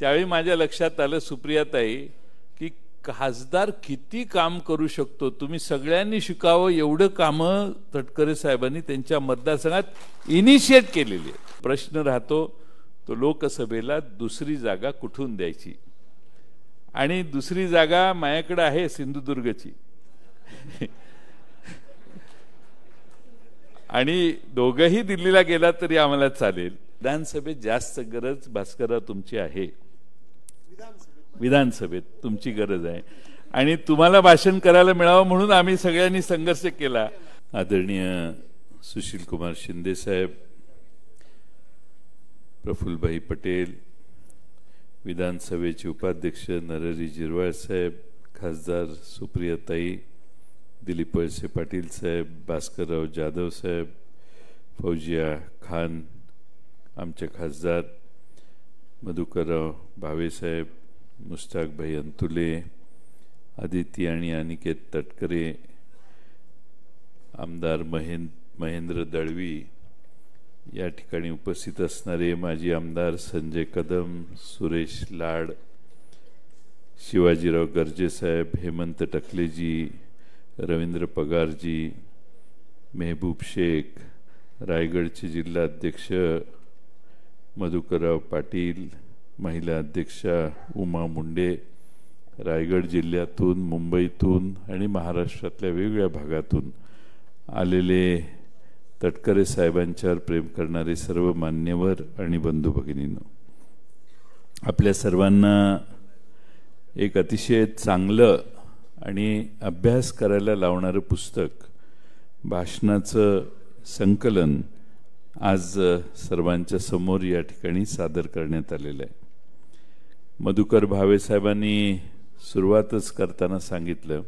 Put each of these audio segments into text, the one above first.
त्यावेळी माझ्या लक्षात आलं सुप्रियाताई की खासदार किती काम करू शकतो तुम्ही सगळ्यांनी शिकावं एवढं कामं तटकरे साहेबांनी त्यांच्या मतदारसंघात इनिशिएट केलेली आहे प्रश्न राहतो तो लोकसभेला दुसरी जागा कुठून द्यायची आणि दुसरी जागा माझ्याकडे आहे सिंधुदुर्गची आणि दोघंही दिल्लीला गेला तरी आम्हाला चालेल विधानसभेत जास्त गरज भास्करराव तुमची आहे विधानसभेत तुमची गरज आहे आणि तुम्हाला भाषण करायला मिळावं म्हणून आम्ही सगळ्यांनी संघर्ष केला आदरणीय सुशील कुमार शिंदे साहेब प्रफुल्लभाई पटेल विधानसभेचे उपाध्यक्ष नरहरी जिरवाळ साहेब खासदार सुप्रियाताई दिलीप वळसे पाटील साहेब भास्करराव जाधव साहेब फौजिया खान आमचे खासदार मधुकरराव भावेसाहेब मुस्ताकभाई अंतुले आदित्य आणि अनिकेत तटकरे आमदार महेंद महेंद्र दळवी या ठिकाणी उपस्थित असणारे माजी आमदार संजय कदम सुरेश लाड शिवाजीराव गरजेसाहेब हेमंत टकलेजी रवींद्र पगारजी मेहबूब शेख रायगडचे जिल्हाध्यक्ष मधुकरराव पाटील महिला अध्यक्षा उमा मुंडे रायगड जिल्ह्यातून मुंबईतून आणि महाराष्ट्रातल्या वेगवेगळ्या भागातून आलेले तटकरे साहेबांच्यावर प्रेम करणारे सर्व मान्यवर आणि बंधू भगिनींनो आपल्या सर्वांना एक अतिशय चांगलं आणि अभ्यास करायला लावणारं पुस्तक भाषणाचं संकलन आज सर्वांच्या समोर या ठिकाणी सादर करण्यात आलेलं आहे मधुकर भावेसाहेबांनी सुरुवातच करताना सांगितलं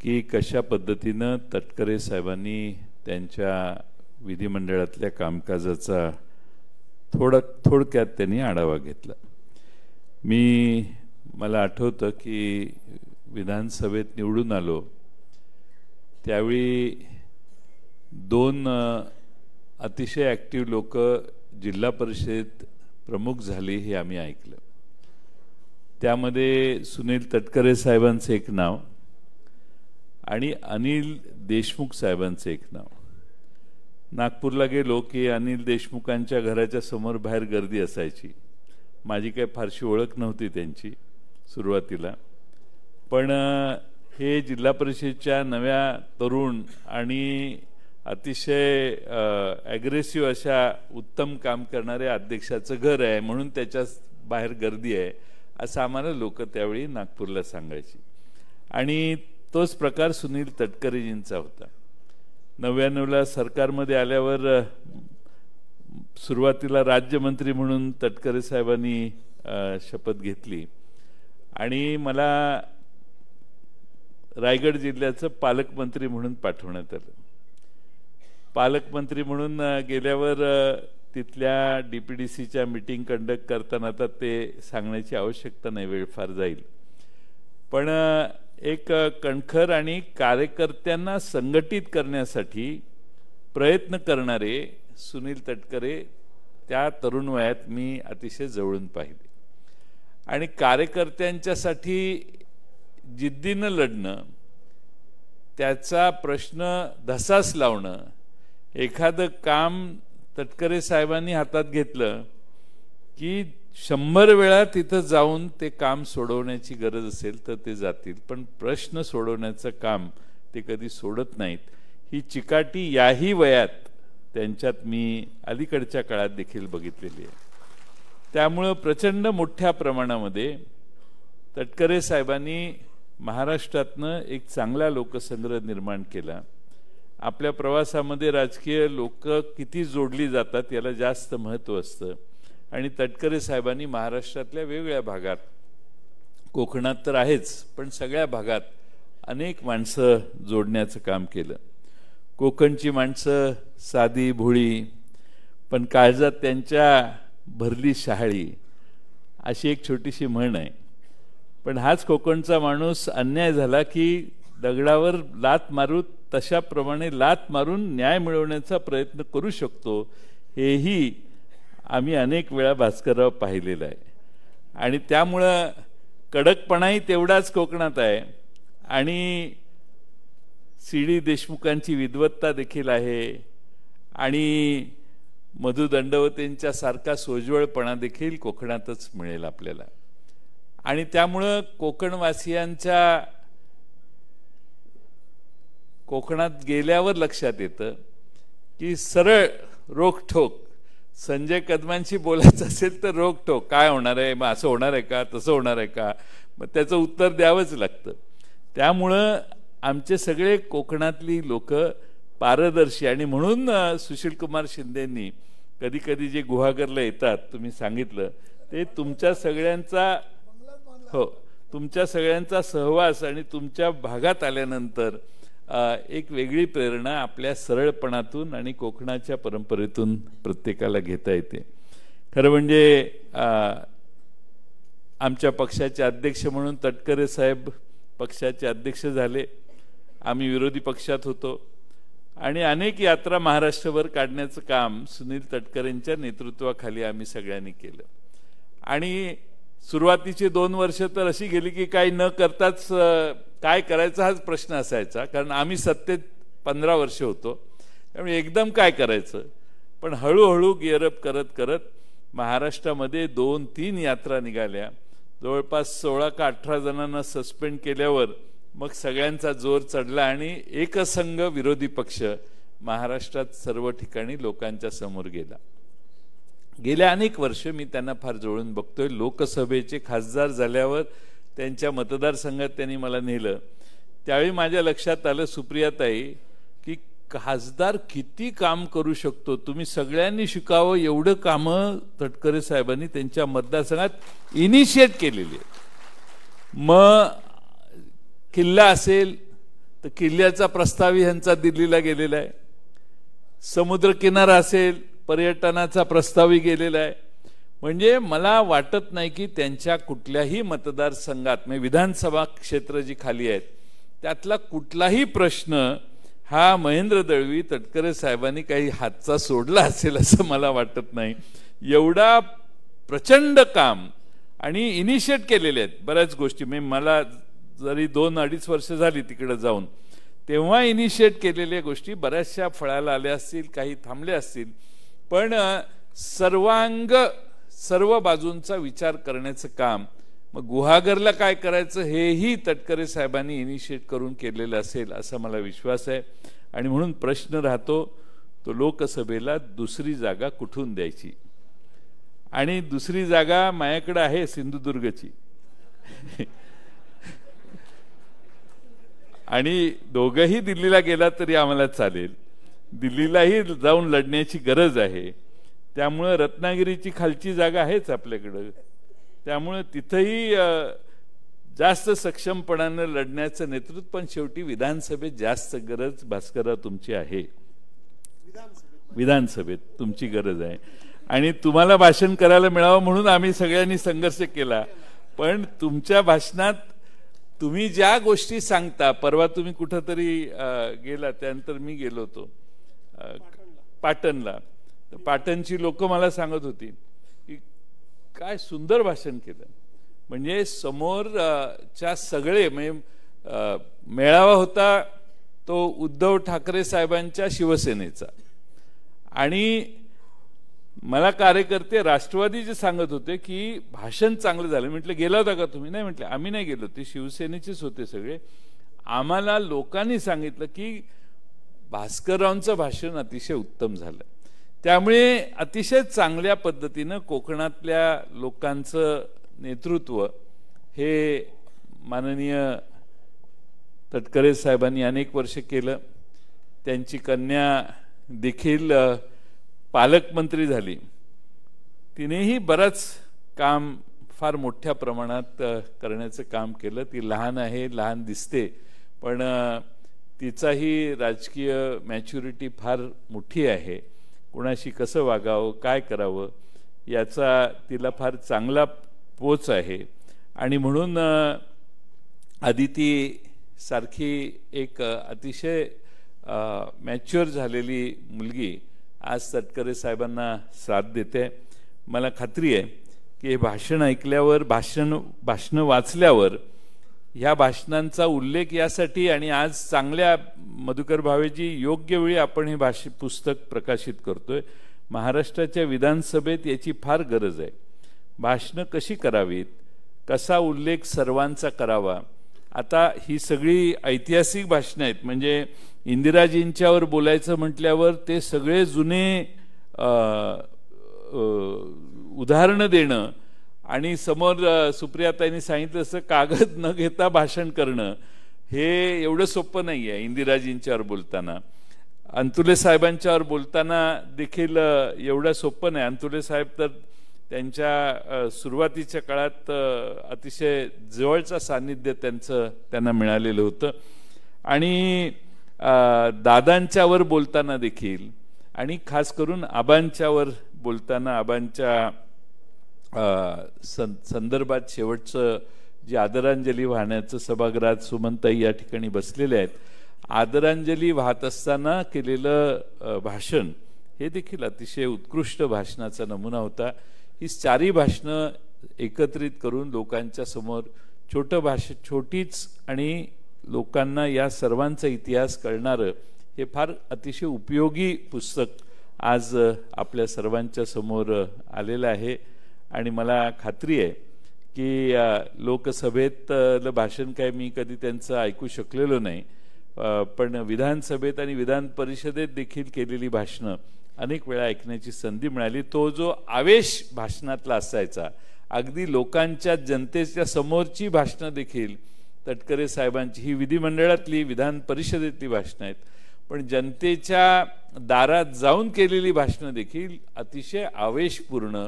की कशा पद्धतीनं तटकरे साहेबांनी त्यांच्या विधिमंडळातल्या कामकाजाचा थोडा थोडक्यात त्यांनी आढावा घेतला मी मला आठवतं की विधानसभेत निवडून आलो त्यावेळी दोन अतिशय ॲक्टिव्ह लोक जिल्हा परिषद प्रमुख झाली हे आम्ही ऐकलं त्यामध्ये सुनील तटकरे साहेबांचं एक नाव आणि अनिल देशमुख साहेबांचं एक नाव नागपूरला गेलो की अनिल देशमुखांच्या घराच्या समोर बाहेर गर्दी असायची माझी काही फारशी ओळख नव्हती त्यांची सुरुवातीला पण हे जिल्हा परिषदच्या नव्या तरुण आणि अतिशय ॲग्रेसिव्ह अशा उत्तम काम करणाऱ्या अध्यक्षाचं घर आहे म्हणून त्याच्या बाहेर गर्दी आहे असं आम्हाला लोक त्यावेळी नागपूरला सांगायची आणि तोच प्रकार सुनील तटकरेजींचा होता नव्याण्णवला सरकारमध्ये आल्यावर सुरुवातीला राज्यमंत्री म्हणून तटकरे साहेबांनी शपथ घेतली आणि मला रायगड जिल्ह्याचं पालकमंत्री म्हणून पाठवण्यात आलं पालकमंत्री म्हणून गेल्यावर तिथल्या डी पी डी सीच्या मिटिंग कंडक्ट करताना तर ते सांगण्याची आवश्यकता नाही वेळफार जाईल पण एक कणखर आणि कार्यकर्त्यांना संघटित करण्यासाठी प्रयत्न करणारे सुनील तटकरे त्या तरुण वयात मी अतिशय जवळून पाहिले आणि कार्यकर्त्यांच्यासाठी जिद्दीनं लढणं त्याचा प्रश्न धसास लावणं एखादं काम तटकरे साहेबांनी हातात घेतलं की शंभर वेळा तिथं जाऊन ते काम सोडवण्याची गरज असेल तर ते जातील पण प्रश्न सोडवण्याचं काम ते कधी सोडत नाहीत ही चिकाटी याही वयात त्यांच्यात मी अलीकडच्या काळात देखील बघितलेली आहे त्यामुळं प्रचंड मोठ्या प्रमाणामध्ये तटकरे साहेबांनी महाराष्ट्रातनं एक चांगला लोकसंग्रह निर्माण केला आपल्या प्रवासामध्ये राजकीय लोक किती जोडली जातात याला जास्त महत्त्व असतं आणि तटकरे साहेबांनी महाराष्ट्रातल्या वेगवेगळ्या भागात कोकणात तर आहेच पण सगळ्या भागात अनेक माणसं जोडण्याचं काम केलं कोकणची माणसं साधी भोळी पण काळजात त्यांच्या भरली शहाळी अशी एक छोटीशी म्हण आहे पण हाच कोकणचा माणूस अन्याय झाला की दगडावर लात मारूत तशाप्रमाणे लात मारून न्याय मिळवण्याचा प्रयत्न करू शकतो हेही आम्ही अनेक वेळा भास्करराव पाहिलेलं आहे आणि त्यामुळं कडकपणाही तेवढाच कोकणात आहे आणि सी डी देशमुखांची विद्वत्ता देखील आहे आणि मधु दंडवतेंच्या सारखा सोज्वळपणा देखील कोकणातच मिळेल आपल्याला आणि त्यामुळं कोकणवासियांच्या कोकणात गेल्यावर लक्षात येतं की सरळ रोखोक संजय कदमांशी बोलायचं असेल तर रोखोक काय होणार आहे मग असं होणार आहे का तसं होणार आहे का मग त्याचं उत्तर द्यावंच लागतं त्यामुळं आमचे सगळे कोकणातली लोक पारदर्शी आणि म्हणून सुशीलकुमार शिंदेंनी कधी कधी जे गुहागरला येतात तुम्ही सांगितलं ते तुमच्या सगळ्यांचा हो तुमच्या सगळ्यांचा सहवास आणि तुमच्या भागात आल्यानंतर एक वेगळी प्रेरणा आपल्या सरळपणातून आणि कोकणाच्या परंपरेतून प्रत्येकाला घेता येते खरं म्हणजे आमच्या पक्षाचे अध्यक्ष म्हणून तटकरे साहेब पक्षाचे अध्यक्ष झाले आम्ही विरोधी पक्षात होतो आणि अनेक यात्रा महाराष्ट्रभर काढण्याचं काम सुनील तटकरेंच्या नेतृत्वाखाली आम्ही सगळ्यांनी केलं आणि सुरुवातीची दोन वर्ष तर अशी गेली की काही न करताच काय करायचा हाच प्रश्न असायचा कारण आम्ही सत्तेत पंधरा वर्ष होतो त्यामुळे एकदम काय करायचं पण हळूहळू गिअरअप करत करत महाराष्ट्रामध्ये दोन तीन यात्रा निघाल्या जवळपास सोळा का अठरा जणांना सस्पेंड केल्यावर मग सगळ्यांचा जोर चढला आणि एकसंघ विरोधी पक्ष महाराष्ट्रात सर्व ठिकाणी लोकांच्या समोर गेला गेल्या अनेक वर्ष मी त्यांना फार जवळून बघतोय लोकसभेचे खासदार झाल्यावर त्यांच्या मतदारसंघात त्यांनी मला नेलं त्यावेळी माझ्या लक्षात आलं सुप्रियाताई की खासदार किती काम करू शकतो तुम्ही सगळ्यांनी शिकावं एवढं कामं तटकरे साहेबांनी त्यांच्या मतदारसंघात इनिशिएट केलेली म मग किल्ला असेल तर किल्ल्याचा प्रस्ताव ह्यांचा दिल्लीला गेलेला आहे समुद्रकिनारा असेल पर्यटनाचा प्रस्तावही गेलेला आहे म्हणजे मला वाटत नाही की त्यांच्या कुठल्याही मतदारसंघात म्हणजे विधानसभा क्षेत्र जी खाली आहेत त्यातला कुठलाही प्रश्न हा महेंद्र दळवी तटकरे साहेबांनी काही हातचा सोडला असेल असं मला वाटत नाही एवढा प्रचंड काम आणि इनिशिएट केलेले आहेत बऱ्याच गोष्टी म्हणजे मला जरी दोन अडीच वर्ष झाली तिकडे जाऊन तेव्हा इनिशिएट केलेल्या गोष्टी बऱ्याचशा फळाला आल्या असतील काही थांबल्या असतील पण सर्वांग सर्व बाजूंचा विचार करण्याचं काम मग गुहागरला काय करायचं हेही तटकरे साहेबांनी इनिशिएट करून केलेलं असेल असा मला विश्वास आहे आणि म्हणून प्रश्न राहतो तो लोकसभेला दुसरी जागा कुठून द्यायची आणि दुसरी जागा माझ्याकडे आहे सिंधुदुर्गची आणि दोघंही दिल्लीला गेला तरी आम्हाला चालेल दिल्लीलाही जाऊन लढण्याची गरज आहे त्यामुळं रत्नागिरीची खालची जागा आहेच आपल्याकडं त्यामुळं तिथंही जास्त सक्षमपणानं लढण्याचं नेतृत्व पण शेवटी विधानसभेत जास्त गरज भास्कर तुमची आहे विधानसभेत तुमची गरज आहे आणि तुम्हाला भाषण करायला मिळावं म्हणून आम्ही सगळ्यांनी संघर्ष केला पण तुमच्या भाषणात तुम्ही ज्या गोष्टी सांगता परवा तुम्ही कुठंतरी गेला त्यानंतर मी गेलो होतो पाटणला तर पाटणची लोक मला सांगत होती की काय सुंदर भाषण केलं म्हणजे समोरच्या सगळे म्हणजे मेळावा होता तो उद्धव ठाकरे साहेबांच्या शिवसेनेचा आणि मला कार्यकर्ते राष्ट्रवादी जे सांगत होते की भाषण चांगलं झालं म्हटलं गेला होता का तुम्ही नाही म्हटलं आम्ही नाही गेलो ते शिवसेनेचेच होते सगळे आम्हाला लोकांनी सांगितलं की भास्कररावांचं भाषण अतिशय उत्तम झालं त्यामुळे अतिशय चांगल्या पद्धतीनं कोकणातल्या लोकांचं नेतृत्व हे माननीय तटकरे साहेबांनी अनेक वर्ष केलं त्यांची कन्या देखील पालकमंत्री झाली तिनेही बरंच काम फार मोठ्या प्रमाणात करण्याचं काम केलं ती लहान आहे लहान दिसते पण तिचाही राजकीय मॅच्युरिटी फार मोठी आहे कुणाशी कसं वागावं काय करावं याचा तिला फार चांगला पोच आहे आणि म्हणून आदिती सारखी एक अतिशय मॅच्युअर झालेली मुलगी आज तटकरे साहेबांना साथ देते मला खात्री आहे की हे भाषण ऐकल्यावर भाषण भाषणं वाचल्यावर ह्या भाषणांचा उल्लेख यासाठी आणि आज चांगल्या मधुकर भावेजी योग्य वेळी आपण हे भाष पुस्तक प्रकाशित करतोय महाराष्ट्राच्या विधानसभेत याची फार गरज आहे भाषणं कशी करावीत कसा उल्लेख सर्वांचा करावा आता ही सगळी ऐतिहासिक भाषणं आहेत म्हणजे इंदिराजींच्यावर बोलायचं म्हटल्यावर ते सगळे जुने उदाहरणं देणं आणि समोर सुप्रियाताईंनी सांगितलं असं कागद न घेता भाषण करणं हे एवढं सोपं नाही आहे इंदिराजींच्यावर बोलताना अंतुले साहेबांच्यावर बोलताना देखील एवढं सोपं नाही अंतुले साहेब तर त्यांच्या सुरुवातीच्या काळात अतिशय जवळचा सान्निध्य त्यांचं त्यांना मिळालेलं होतं आणि दादांच्यावर बोलताना देखील आणि खास करून आबांच्यावर बोलताना आबांच्या सं संदर्भात शेवटचं जे आदरांजली वाहण्याचं सभागृहात सुमंताई या ठिकाणी बसलेले आहेत आदरांजली वाहत असताना केलेलं भाषण हे देखील अतिशय उत्कृष्ट भाषणाचा नमुना होता ही चारी भाषणं एकत्रित करून लोकांच्या समोर छोटं भाष छोटीच आणि लोकांना या सर्वांचा इतिहास कळणारं हे फार अतिशय उपयोगी पुस्तक आज आपल्या सर्वांच्या समोर आलेलं आहे आणि मला खात्री आहे की लोकसभेतलं भाषण काय मी कधी त्यांचं ऐकू शकलेलो नाही पण विधानसभेत आणि विधान परिषदेत देखील केलेली भाषणं अनेक वेळा ऐकण्याची संधी मिळाली तो जो आवेश भाषणातला असायचा अगदी लोकांच्या जनतेच्या समोरची भाषणं देखील तटकरे साहेबांची ही विधिमंडळातली विधान परिषदेतली भाषणं आहेत पण जनतेच्या दारात जाऊन केलेली भाषणं देखील अतिशय आवेशपूर्ण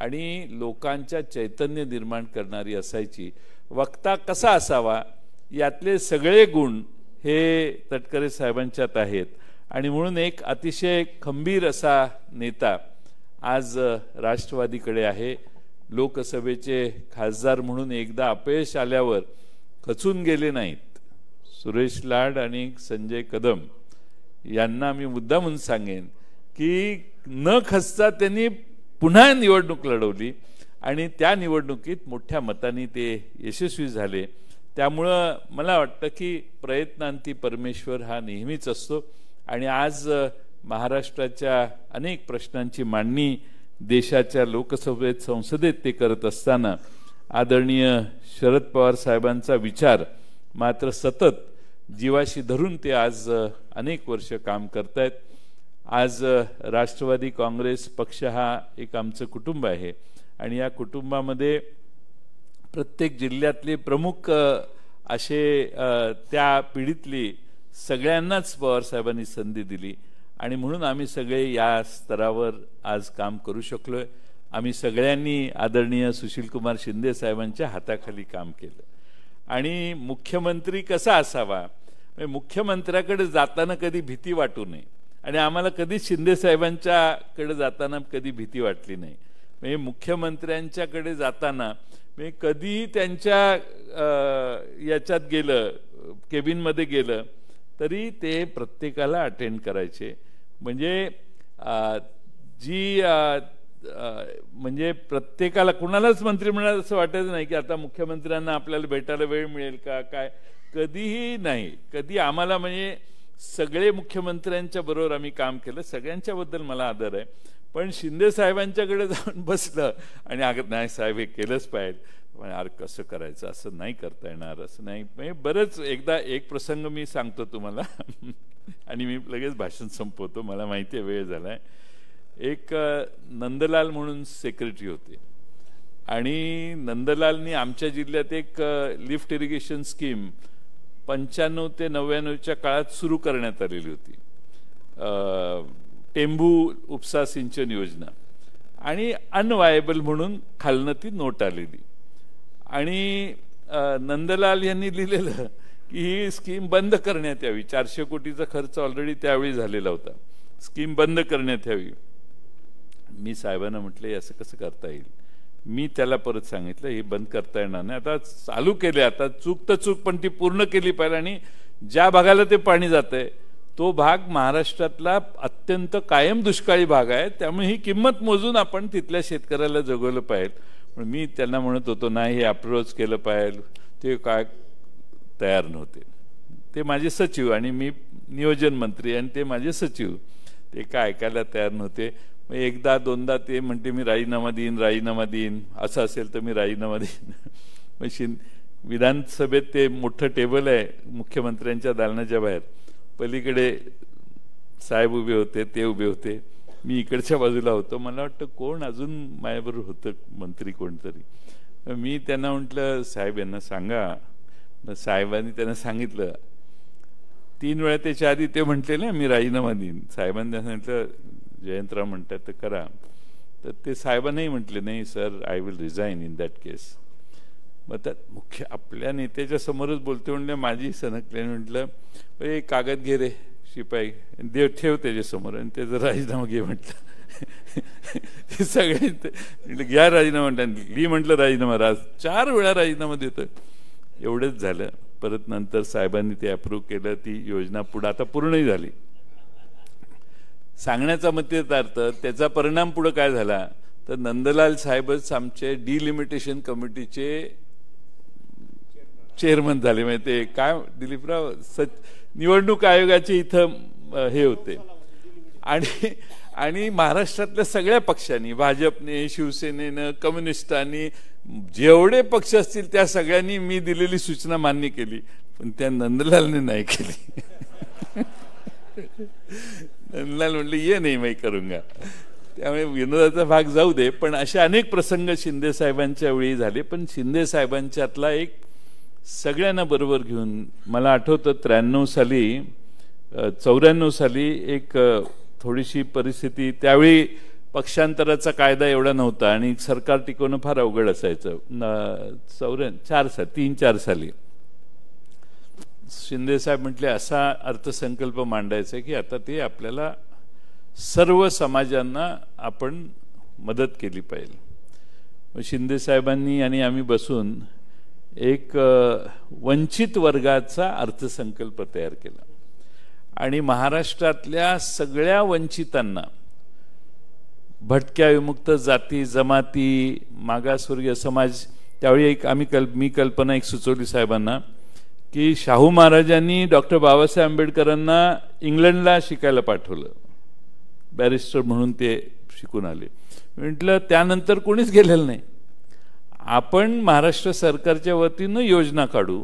आणि लोकांच्या चैतन्य निर्माण करणारी असायची वक्ता कसा असावा यातले सगळे गुण हे तटकरे साहेबांच्यात आहेत आणि म्हणून एक अतिशय खंबीर असा नेता आज राष्ट्रवादीकडे आहे लोकसभेचे खासदार म्हणून एकदा अपयश आल्यावर खचून गेले नाहीत सुरेश लाड आणि संजय कदम यांना मी मुद्दा म्हणून सांगेन की न खचता त्यांनी पुन्हा निवडणूक लढवली आणि त्या निवडणुकीत मोठ्या मतांनी ते यशस्वी झाले त्यामुळं मला वाटतं की प्रयत्नांती परमेश्वर हा नेहमीच असतो आणि आज महाराष्ट्राच्या अनेक प्रश्नांची मांडणी देशाच्या लोकसभेत संसदेत ते करत असताना आदरणीय शरद पवार साहेबांचा विचार मात्र सतत जीवाशी धरून ते आज अनेक वर्ष काम करत आहेत आज राष्ट्रवादी काँग्रेस पक्ष हा एक आमचं कुटुंब आहे आणि या कुटुंबामध्ये प्रत्येक जिल्ह्यातले प्रमुख असे त्या पिढीतली सगळ्यांनाच पवारसाहेबांनी संधी दिली आणि म्हणून आम्ही सगळे या स्तरावर आज काम करू शकलो आहे आम्ही सगळ्यांनी आदरणीय सुशीलकुमार शिंदे साहेबांच्या हाताखाली काम केलं आणि मुख्यमंत्री कसा असावा म्हणजे मुख्यमंत्र्याकडे जाताना कधी भीती वाटू नये आणि आम्हाला कधी शिंदेसाहेबांच्याकडे जाताना कधी भीती वाटली नाही म्हणजे मुख्यमंत्र्यांच्याकडे जाताना मी कधीही त्यांच्या याच्यात गेलं केबिनमध्ये गेलं तरी ते प्रत्येकाला अटेंड करायचे म्हणजे जी म्हणजे प्रत्येकाला कुणालाच मंत्रिमंडळात असं वाटायचं नाही की आता मुख्यमंत्र्यांना आपल्याला भेटायला वेळ मिळेल का काय कधीही नाही कधी आम्हाला म्हणजे सगळे मुख्यमंत्र्यांच्या बरोबर आम्ही काम केलं सगळ्यांच्याबद्दल मला आदर आहे पण शिंदे साहेबांच्याकडे जाऊन बसलं आणि अगं नाही साहेब हे केलंच पाहिजे पण अरे कसं करायचं असं नाही करता येणार असं नाही म्हणजे बरंच एकदा एक प्रसंग मी सांगतो तुम्हाला आणि मी लगेच भाषण संपवतो मला माहिती आहे वेळ झाला आहे एक नंदलाल म्हणून सेक्रेटरी होते आणि नंदलालनी आमच्या जिल्ह्यात एक लिफ्ट इरिगेशन स्कीम पंच्याण्णव ते नव्याण्णवच्या काळात सुरू करण्यात आलेली होती टेंबू उपसा सिंचन योजना आणि अनवायबल म्हणून खालनं ती नोट आलेली आणि नंदलाल यांनी लिहिलेलं की ही स्कीम बंद करण्यात यावी चारशे कोटीचा खर्च ऑलरेडी त्यावेळी झालेला होता स्कीम बंद करण्यात यावी मी साहेबांना म्हटले असं कसं करता येईल मी त्याला परत सांगितलं हे बंद करता येणार नाही आता चालू केले आता चूक तर चूक पण ती पूर्ण केली पाहिजे आणि ज्या भागाला ते पाणी जात आहे तो भाग महाराष्ट्रातला अत्यंत कायम दुष्काळी भाग आहे त्यामुळे ही किंमत मोजून आपण तिथल्या शेतकऱ्याला जगवलं पाहिजे मी त्यांना म्हणत होतो नाही हे अप्रोच केलं पाहिजे ते काय तयार नव्हते ते माझे सचिव आणि मी नियोजन मंत्री आणि ते माझे सचिव ते काय ऐकायला तयार नव्हते एकदा दोनदा ते म्हणते मी राजीनामा देईन राजीनामा देईन असं असेल तर मी राजीनामा देईन मग शिंद विधानसभेत ते मोठं टेबल आहे मुख्यमंत्र्यांच्या दालनाच्या बाहेर पलीकडे साहेब उभे होते ते उभे होते मी इकडच्या बाजूला होतो मला वाटतं कोण अजून मायाबरोबर होतं मंत्री कोणतरी मी त्यांना म्हटलं साहेब यांना सांगा साहेबांनी त्यांना सांगितलं तीन वेळा त्याच्या आधी ते म्हटलेले मी राजीनामा देईन साहेबांनी सांगितलं जयंतराव म्हणतात तर करा तर ते साहेबांनाही म्हटले नाही sir I will resign in that case मग त्यात मुख्य आपल्या नेत्याच्या समोरच बोलते म्हणले माझी सनकल्याने म्हटलं एक कागद घे रे शिपाई देव ठेव त्याच्यासमोर आणि त्याचा राजीनामा घे म्हटलं ते सगळे म्हटलं घ्या राजीनामा म्हटलं मी म्हटलं राजीनामा राज चार वेळा राजीनामा देतो एवढंच झालं परत नंतर साहेबांनी ते अप्रूव्ह केलं ती योजना पुढं आता पूर्णही झाली सांगण्याचा मत अर्थ त्याचा परिणाम पुढं काय झाला तर नंदलाल साहेबच आमचे डिलिमिटेशन कमिटीचे चेअरमन झाले माहिती म्हणजे काय दिलीपराव सच निवडणूक आयोगाचे इथं हे होते आणि आणि महाराष्ट्रातल्या सगळ्या पक्षांनी भाजपने शिवसेनेनं कम्युनिस्टांनी जेवढे पक्ष असतील त्या सगळ्यांनी मी दिलेली सूचना मान्य केली पण त्या नंदलालने नाही केली लाल म्हणले ये नाही मी करूंगा त्यामुळे विनोदाचा भाग जाऊ दे पण असे अनेक प्रसंग शिंदे साहेबांच्या वेळी झाले पण शिंदे साहेबांच्यातला एक सगळ्यांना बरोबर घेऊन मला आठवतं त्र्याण्णव साली चौऱ्याण्णव साली एक थोडीशी परिस्थिती त्यावेळी पक्षांतराचा कायदा एवढा नव्हता आणि सरकार टिकवणं फार अवघड असायचं चौऱ्या चार साली तीन चार साली शिंदेसाहेब म्हटले असा अर्थसंकल्प मांडायचा की आता ते आपल्याला सर्व समाजांना आपण मदत केली पाहिजे साहेबांनी आणि आम्ही बसून एक वंचित वर्गाचा अर्थसंकल्प तयार केला आणि महाराष्ट्रातल्या सगळ्या वंचितांना भटक्या विमुक्त जाती जमाती मागासवर्गीय समाज त्यावेळी एक आम्ही कल्प मी कल्पना एक सुचवली साहेबांना की शाहू महाराजांनी डॉक्टर बाबासाहेब आंबेडकरांना इंग्लंडला शिकायला पाठवलं बॅरिस्टर म्हणून ते शिकून आले म्हटलं त्यानंतर कोणीच गेलेलं नाही आपण महाराष्ट्र सरकारच्या वतीनं योजना काढू